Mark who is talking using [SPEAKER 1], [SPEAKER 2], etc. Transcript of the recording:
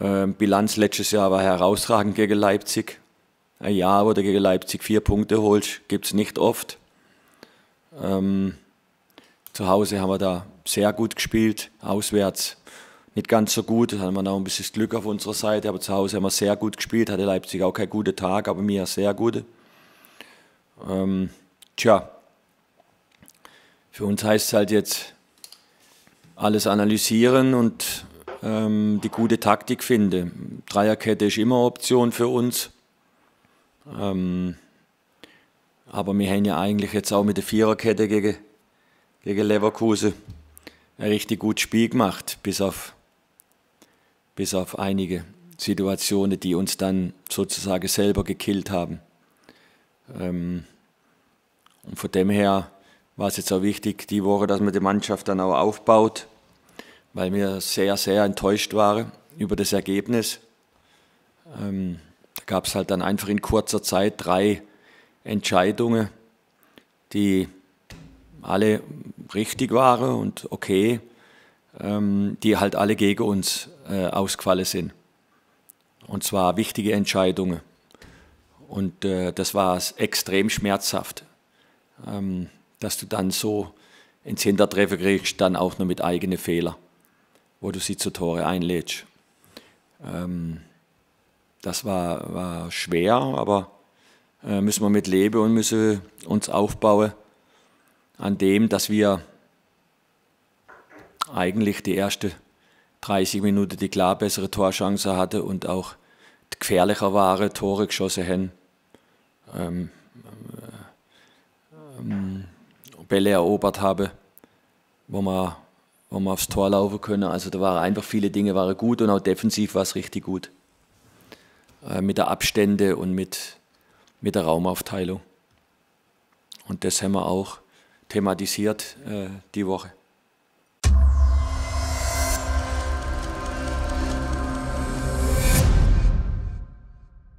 [SPEAKER 1] Ähm, Bilanz letztes Jahr war herausragend gegen Leipzig. Ein Jahr, wo du gegen Leipzig vier Punkte holst, gibt es nicht oft. Ähm, zu Hause haben wir da sehr gut gespielt, auswärts nicht ganz so gut. Da hatten wir noch ein bisschen Glück auf unserer Seite, aber zu Hause haben wir sehr gut gespielt. Hatte Leipzig auch keinen guten Tag, aber mir sehr gute. Ähm, tja, für uns heißt es halt jetzt alles analysieren und ähm, die gute Taktik finde. Dreierkette ist immer Option für uns. Ähm, aber wir haben ja eigentlich jetzt auch mit der Viererkette gegen, gegen Leverkusen ein richtig gutes Spiel gemacht, bis auf, bis auf einige Situationen, die uns dann sozusagen selber gekillt haben. Ähm, und von dem her war es jetzt auch wichtig, die Woche, dass man die Mannschaft dann auch aufbaut weil wir sehr, sehr enttäuscht waren über das Ergebnis. Ähm, da gab es halt dann einfach in kurzer Zeit drei Entscheidungen, die alle richtig waren und okay, ähm, die halt alle gegen uns äh, ausgefallen sind. Und zwar wichtige Entscheidungen. Und äh, das war extrem schmerzhaft, ähm, dass du dann so ins Hintertreffen kriegst, dann auch nur mit eigenen Fehlern wo du sie zu Tore einlädst. Ähm, das war, war schwer, aber äh, müssen wir mit leben und müssen uns aufbauen an dem, dass wir eigentlich die erste 30 Minuten die klar bessere Torchance hatte und auch gefährlicher waren, Tore geschossen haben. Ähm, äh, ähm, Bälle erobert habe, wo man wo wir aufs Tor laufen können. Also da waren einfach viele Dinge waren gut und auch defensiv war es richtig gut. Äh, mit der Abstände und mit, mit der Raumaufteilung. Und das haben wir auch thematisiert äh, die Woche.